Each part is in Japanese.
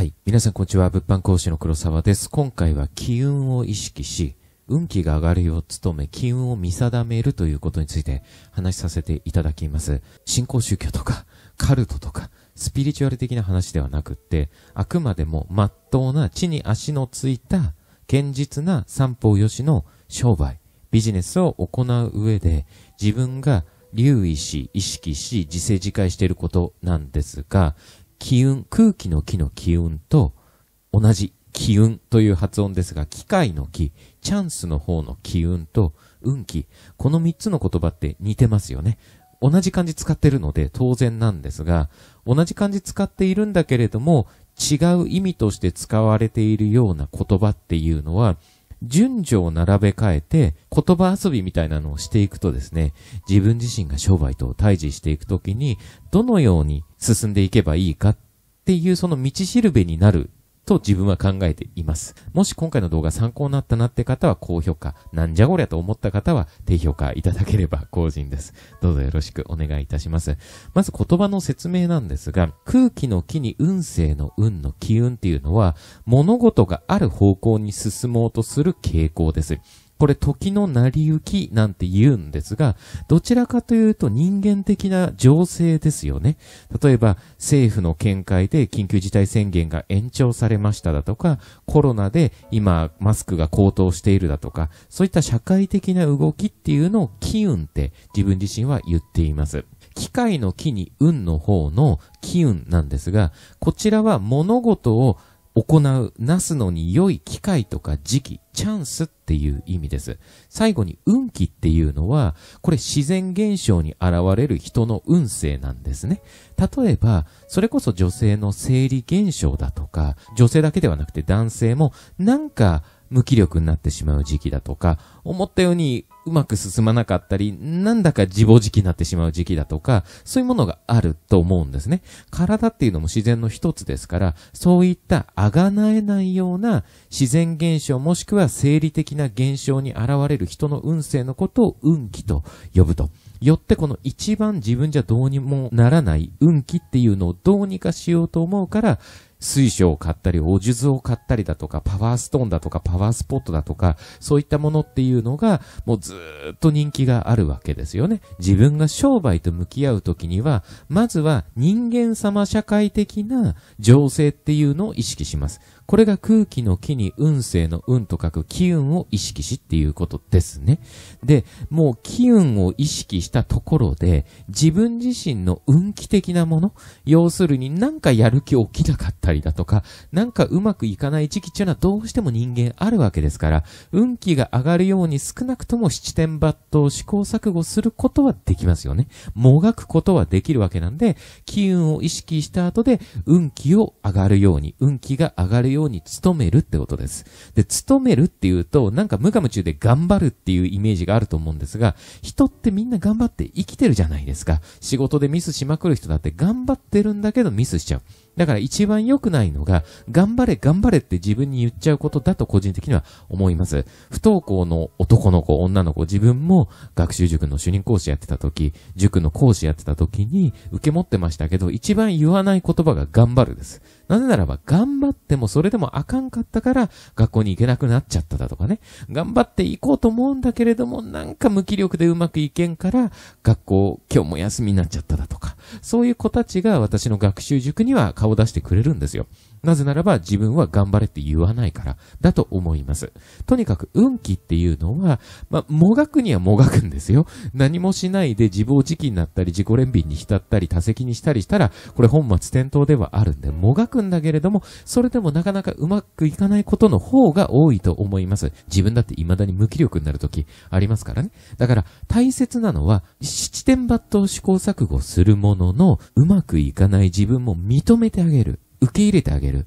はい。皆さんこんにちは。物販講師の黒沢です。今回は機運を意識し、運気が上がるよう努め、機運を見定めるということについて話しさせていただきます。信仰宗教とか、カルトとか、スピリチュアル的な話ではなくって、あくまでも真っ当な地に足のついた、堅実な三方よしの商売、ビジネスを行う上で、自分が留意し、意識し、自制自戒していることなんですが、気運、空気の気の気運と同じ気運という発音ですが、機械の気、チャンスの方の気運と運気、この3つの言葉って似てますよね。同じ漢字使ってるので当然なんですが、同じ漢字使っているんだけれども、違う意味として使われているような言葉っていうのは、順序を並べ替えて言葉遊びみたいなのをしていくとですね、自分自身が商売と対峙していくときに、どのように進んでいけばいいかっていうその道しるべになると自分は考えています。もし今回の動画参考になったなって方は高評価、なんじゃこりゃと思った方は低評価いただければ幸人です。どうぞよろしくお願いいたします。まず言葉の説明なんですが、空気の木に運勢の運の機運っていうのは、物事がある方向に進もうとする傾向です。これ時の成り行きなんて言うんですが、どちらかというと人間的な情勢ですよね。例えば政府の見解で緊急事態宣言が延長されましただとか、コロナで今マスクが高騰しているだとか、そういった社会的な動きっていうのを機運って自分自身は言っています。機械の木に運の方の機運なんですが、こちらは物事を行う、なすのに良い機会とか時期、チャンスっていう意味です。最後に運気っていうのは、これ自然現象に現れる人の運勢なんですね。例えば、それこそ女性の生理現象だとか、女性だけではなくて男性も、なんか、無気力になってしまう時期だとか、思ったようにうまく進まなかったり、なんだか自暴自棄になってしまう時期だとか、そういうものがあると思うんですね。体っていうのも自然の一つですから、そういったあがなえないような自然現象もしくは生理的な現象に現れる人の運勢のことを運気と呼ぶと。よってこの一番自分じゃどうにもならない運気っていうのをどうにかしようと思うから、水晶を買ったり、お術を買ったりだとか、パワーストーンだとか、パワースポットだとか、そういったものっていうのが、もうずっと人気があるわけですよね。自分が商売と向き合うときには、まずは人間様社会的な情勢っていうのを意識します。これが空気の木に運勢の運と書く気運を意識しっていうことですね。で、もう気運を意識したところで、自分自身の運気的なもの、要するになんかやる気起きなかったりだとか、なんかうまくいかない時期っていうのはどうしても人間あるわけですから、運気が上がるように少なくとも七点抜刀試行錯誤することはできますよね。もがくことはできるわけなんで、気運を意識した後で運気を上がるように、運気が上がるようにように努めるってことです。で、努めるっていうと、なんか無我夢中で頑張るっていうイメージがあると思うんですが、人ってみんな頑張って生きてるじゃないですか。仕事でミスしまくる人だって頑張ってるんだけどミスしちゃう。だから一番良くないのが、頑張れ頑張れって自分に言っちゃうことだと個人的には思います。不登校の男の子、女の子、自分も学習塾の主任講師やってた時、塾の講師やってた時に受け持ってましたけど、一番言わない言葉が頑張るです。なぜならば、頑張ってもそれそれでもあかんかったから学校に行けなくなっちゃっただとかね。頑張って行こうと思うんだけれども、なんか無気力でうまくいけんから学校今日も休みになっちゃっただとか。そういう子たちが私の学習塾には顔出してくれるんですよ。なぜならば自分は頑張れって言わないからだと思います。とにかく運気っていうのは、まあ、もがくにはもがくんですよ。何もしないで自暴自棄になったり、自己憐憫に浸ったり、他責にしたりしたら、これ本末転倒ではあるんで、もがくんだけれども、それでもなかかなかうまくいかないことの方が多いと思います。自分だって未だに無気力になる時ありますからね。だから大切なのは、七点抜刀試行錯誤するものの、うまくいかない自分も認めてあげる。受け入れてあげる。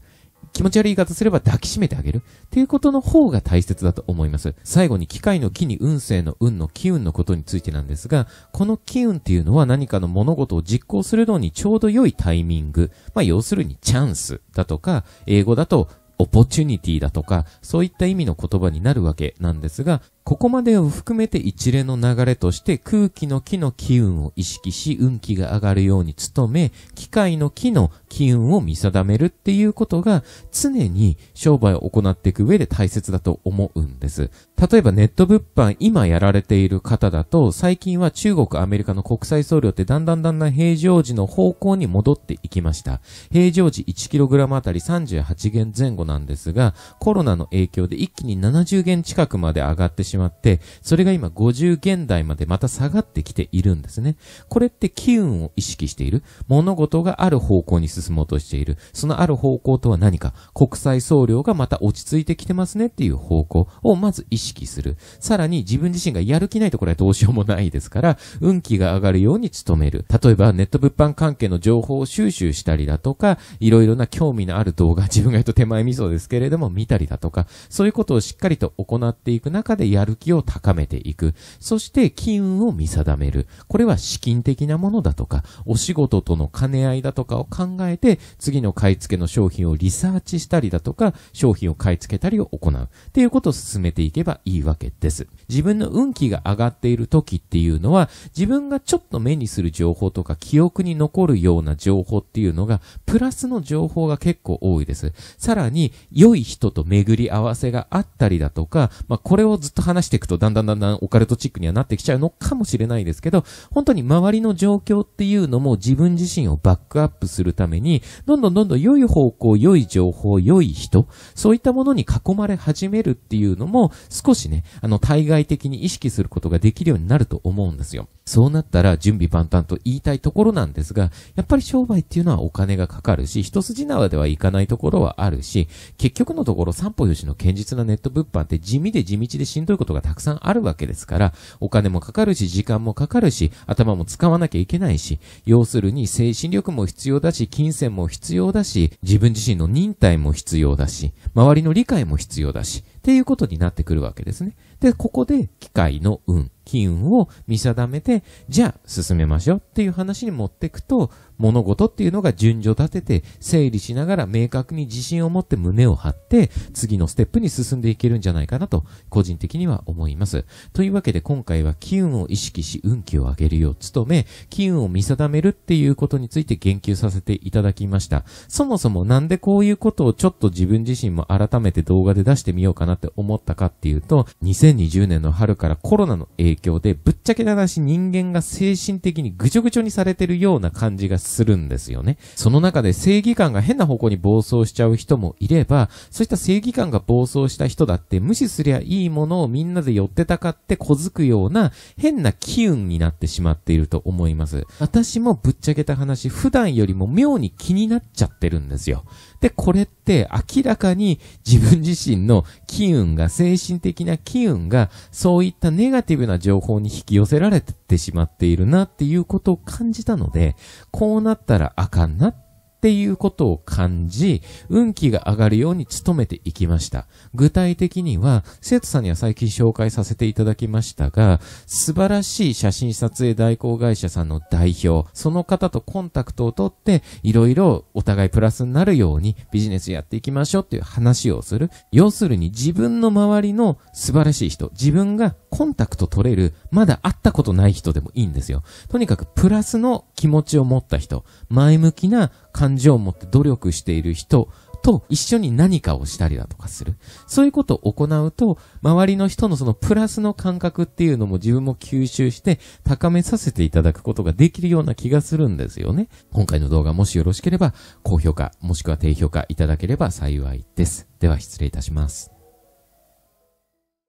気持ち悪い言い方すれば抱きしめてあげるっていうことの方が大切だと思います。最後に機械の木に運勢の運の機運のことについてなんですが、この機運っていうのは何かの物事を実行するのにちょうど良いタイミング、まあ要するにチャンスだとか、英語だとオポチュニティだとか、そういった意味の言葉になるわけなんですが、ここまでを含めて一連の流れとして空気の木の機運を意識し運気が上がるように努め、機械の木の機運を見定めるっていうことが常に商売を行っていく上で大切だと思うんです。例えばネット物販今やられている方だと最近は中国アメリカの国際送料ってだんだんだんだん平常時の方向に戻っていきました。平常時 1kg あたり38元前後なんですがコロナの影響で一気に70元近くまで上がってしましまって、それが今50現代までまた下がってきているんですね。これって機運を意識している。物事がある方向に進もうとしている。そのある方向とは何か。国際総量がまた落ち着いてきてますねっていう方向をまず意識する。さらに自分自身がやる気ないところはどうしようもないですから、運気が上がるように努める。例えばネット物販関係の情報を収集したりだとか、いろいろな興味のある動画、自分が言うと手前味噌ですけれども見たりだとか、そういうことをしっかりと行っていく中でややる気を高めていく。そして金運を見定める。これは資金的なものだとか、お仕事との兼ね合いだとかを考えて、次の買い付けの商品をリサーチしたりだとか、商品を買い付けたりを行う。っていうことを進めていけばいいわけです。自分の運気が上がっている時っていうのは、自分がちょっと目にする情報とか、記憶に残るような情報っていうのが、プラスの情報が結構多いです。さらに、良い人と巡り合わせがあったりだとか、まあ、これをずっと話話していくとだんだんだんだんオカルトチックにはなってきちゃうのかもしれないですけど、本当に周りの状況っていうのも自分自身をバックアップするために、どんどんどんどん良い方向、良い情報、良い人、そういったものに囲まれ始めるっていうのも、少しね、あの、対外的に意識することができるようになると思うんですよ。そうなったら準備万端と言いたいところなんですが、やっぱり商売っていうのはお金がかかるし、一筋縄ではいかないところはあるし、結局のところ三歩よしの堅実なネット物販って地味で地道でしんどいことがたくさんあるわけですから、お金もかかるし、時間もかかるし、頭も使わなきゃいけないし、要するに精神力も必要だし、金銭も必要だし、自分自身の忍耐も必要だし、周りの理解も必要だし、っていうことになってくるわけですね。で、ここで機械の運、機運を見定めて、じゃあ進めましょうっていう話に持っていくと、物事っていうのが順序立てて、整理しながら明確に自信を持って胸を張って、次のステップに進んでいけるんじゃないかなと、個人的には思います。というわけで今回は機運を意識し運気を上げるよう努め、機運を見定めるっていうことについて言及させていただきました。そもそもなんでこういうことをちょっと自分自身も改めて動画で出してみようかななって思ったかっていうと、2020年の春からコロナの影響で、ぶっちゃけなし人間が精神的にぐちょぐちょにされてるような感じがするんですよね。その中で正義感が変な方向に暴走しちゃう人もいれば、そういった正義感が暴走した人だって無視すりゃいいものをみんなで寄ってたかって小づくような変な機運になってしまっていると思います。私もぶっちゃけた話、普段よりも妙に気になっちゃってるんですよ。で、これって明らかに自分自身の機機運が、精神的な機運が、そういったネガティブな情報に引き寄せられてしまっているなっていうことを感じたので、こうなったらあかんなっっていうことを感じ、運気が上がるように努めていきました。具体的には、生徒さんには最近紹介させていただきましたが、素晴らしい写真撮影代行会社さんの代表、その方とコンタクトを取って、いろいろお互いプラスになるようにビジネスやっていきましょうっていう話をする。要するに自分の周りの素晴らしい人、自分がコンタクト取れる、まだ会ったことない人でもいいんですよ。とにかくプラスの気持ちを持った人、前向きな感情を持って努力している人と一緒に何かをしたりだとかする。そういうことを行うと、周りの人のそのプラスの感覚っていうのも自分も吸収して高めさせていただくことができるような気がするんですよね。今回の動画もしよろしければ高評価、もしくは低評価いただければ幸いです。では失礼いたします。